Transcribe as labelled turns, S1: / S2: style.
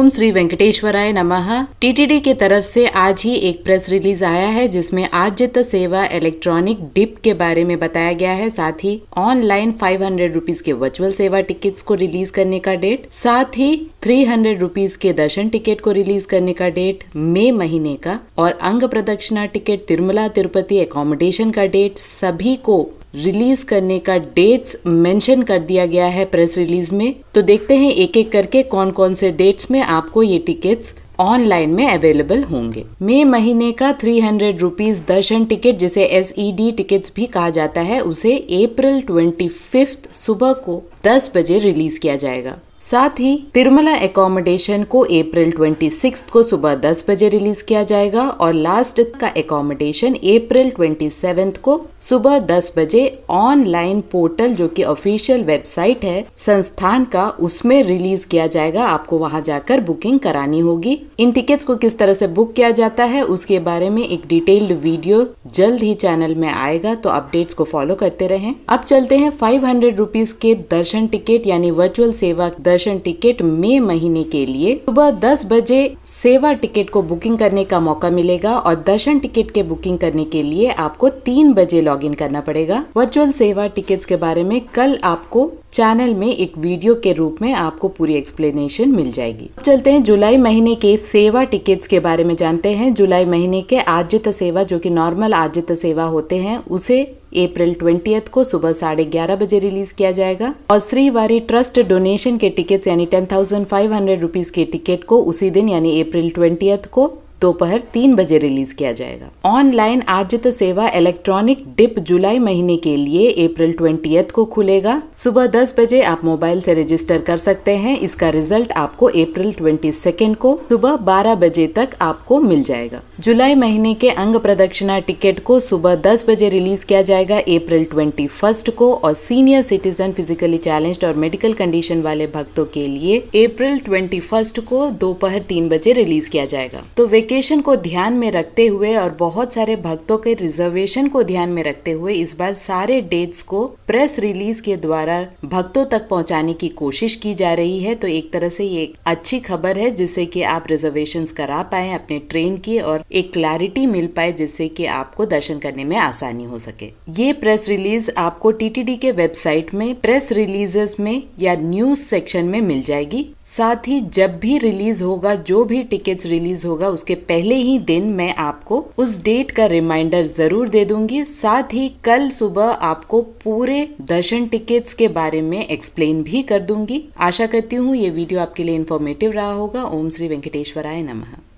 S1: ओम श्री वेंकटेश्वराय नमः टीटीडी के तरफ से आज ही एक प्रेस रिलीज आया है जिसमें आजित सेवा इलेक्ट्रॉनिक डिप के बारे में बताया गया है साथ ही ऑनलाइन फाइव हंड्रेड रुपीज के वर्चुअल सेवा टिकट्स को रिलीज करने का डेट साथ ही थ्री हंड्रेड रुपीज के दर्शन टिकट को रिलीज करने का डेट मई महीने का और अंग प्रदक्षिणा टिकट तिरुमला तिरुपति एकोमोडेशन का डेट सभी को रिलीज करने का डेट्स मेंशन कर दिया गया है प्रेस रिलीज में तो देखते हैं एक एक करके कौन कौन से डेट्स में आपको ये टिकट्स ऑनलाइन में अवेलेबल होंगे मई महीने का थ्री हंड्रेड रुपीज दर्शन टिकट जिसे एस ई डी टिकट भी कहा जाता है उसे अप्रैल ट्वेंटी फिफ्थ सुबह को दस बजे रिलीज किया जाएगा साथ ही तिरुमला एकोमोडेशन को अप्रैल 26 को सुबह 10 बजे रिलीज किया जाएगा और लास्ट का एकोमोडेशन अप्रैल 27 को सुबह 10 बजे ऑनलाइन पोर्टल जो कि ऑफिशियल वेबसाइट है संस्थान का उसमें रिलीज किया जाएगा आपको वहां जाकर बुकिंग करानी होगी इन टिकट्स को किस तरह से बुक किया जाता है उसके बारे में एक डिटेल्ड वीडियो जल्द ही चैनल में आएगा तो अपडेट्स को फॉलो करते रहे अब चलते हैं फाइव हंड्रेड के दर्शन टिकट यानी वर्चुअल सेवा दर्शन टिकट मई महीने के लिए सुबह दस बजे सेवा टिकट को बुकिंग करने का मौका मिलेगा और दर्शन टिकट के बुकिंग करने के लिए आपको तीन बजे लॉग करना पड़ेगा वर्चुअल सेवा टिकट के बारे में कल आपको चैनल में एक वीडियो के रूप में आपको पूरी एक्सप्लेनेशन मिल जाएगी चलते हैं जुलाई महीने के सेवा टिकट्स के बारे में जानते हैं जुलाई महीने के आजित सेवा जो कि नॉर्मल आजित सेवा होते हैं उसे अप्रैल ट्वेंटियथ को सुबह साढ़े ग्यारह बजे रिलीज किया जाएगा और श्री वारी ट्रस्ट डोनेशन के टिकट यानी ten thousand five hundred rupees के टिकट को उसी दिन यानी अप्रैल ट्वेंटियथ को दोपहर तीन बजे रिलीज किया जाएगा ऑनलाइन आर्जित सेवा इलेक्ट्रॉनिक डिप जुलाई महीने के लिए अप्रैल ट्वेंटी को खुलेगा सुबह दस बजे आप मोबाइल से रजिस्टर कर सकते हैं इसका रिजल्ट आपको अप्रैल ट्वेंटी सेकेंड को सुबह बारह बजे तक आपको मिल जाएगा जुलाई महीने के अंग प्रदक्षिणा टिकट को सुबह 10 बजे रिलीज किया जाएगा अप्रैल फर्स्ट को और सीनियर सिटीजन फिजिकली चैलेंज्ड और मेडिकल कंडीशन वाले भक्तों के लिए अप्रैल फर्स्ट को दोपहर तीन बजे रिलीज किया जाएगा तो वेकेशन को ध्यान में रखते हुए और बहुत सारे भक्तों के रिजर्वेशन को ध्यान में रखते हुए इस बार सारे डेट्स को प्रेस रिलीज के द्वारा भक्तों तक पहुँचाने की कोशिश की जा रही है तो एक तरह से ये एक अच्छी खबर है जिससे की आप रिजर्वेशन करा पाए अपने ट्रेन की और एक क्लैरिटी मिल पाए जिससे कि आपको दर्शन करने में आसानी हो सके ये प्रेस रिलीज आपको टीटीडी के वेबसाइट में प्रेस रिलीजेस में या न्यूज सेक्शन में मिल जाएगी साथ ही जब भी रिलीज होगा जो भी टिकट्स रिलीज होगा उसके पहले ही दिन मैं आपको उस डेट का रिमाइंडर जरूर दे दूंगी साथ ही कल सुबह आपको पूरे दर्शन टिकट्स के बारे में एक्सप्लेन भी कर दूंगी आशा करती हूँ ये वीडियो आपके लिए इन्फॉर्मेटिव रहा होगा ओम श्री वेंकटेश्वराय नमः